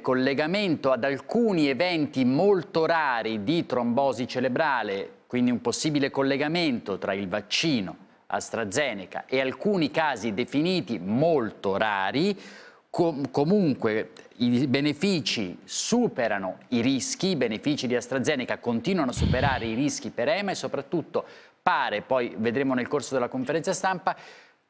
collegamento ad alcuni eventi molto rari di trombosi cerebrale, quindi un possibile collegamento tra il vaccino AstraZeneca e alcuni casi definiti molto rari, com comunque i benefici superano i rischi, i benefici di AstraZeneca continuano a superare i rischi per EMA e soprattutto pare, poi vedremo nel corso della conferenza stampa,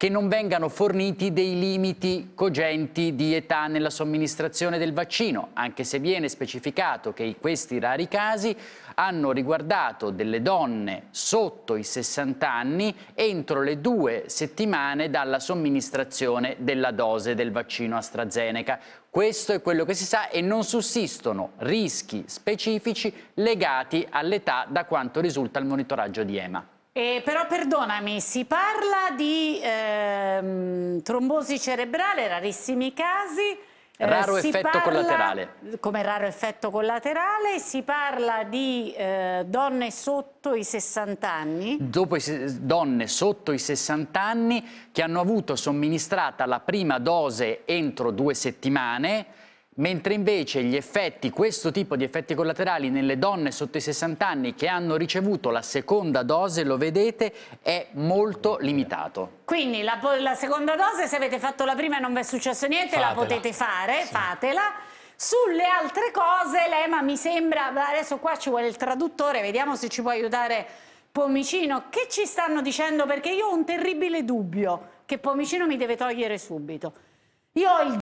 che non vengano forniti dei limiti cogenti di età nella somministrazione del vaccino, anche se viene specificato che questi rari casi hanno riguardato delle donne sotto i 60 anni entro le due settimane dalla somministrazione della dose del vaccino AstraZeneca. Questo è quello che si sa e non sussistono rischi specifici legati all'età da quanto risulta il monitoraggio di EMA. Eh, però perdonami, si parla di ehm, trombosi cerebrale, rarissimi casi. Eh, raro effetto parla, collaterale. Come raro effetto collaterale, si parla di eh, donne sotto i 60 anni. Dopo i, donne sotto i 60 anni che hanno avuto somministrata la prima dose entro due settimane mentre invece gli effetti, questo tipo di effetti collaterali nelle donne sotto i 60 anni che hanno ricevuto la seconda dose, lo vedete, è molto limitato. Quindi la, la seconda dose, se avete fatto la prima e non vi è successo niente, fatela. la potete fare, sì. fatela. Sulle altre cose, Lema mi sembra, adesso qua ci vuole il traduttore, vediamo se ci può aiutare Pomicino, che ci stanno dicendo? Perché io ho un terribile dubbio che Pomicino mi deve togliere subito. Io ho il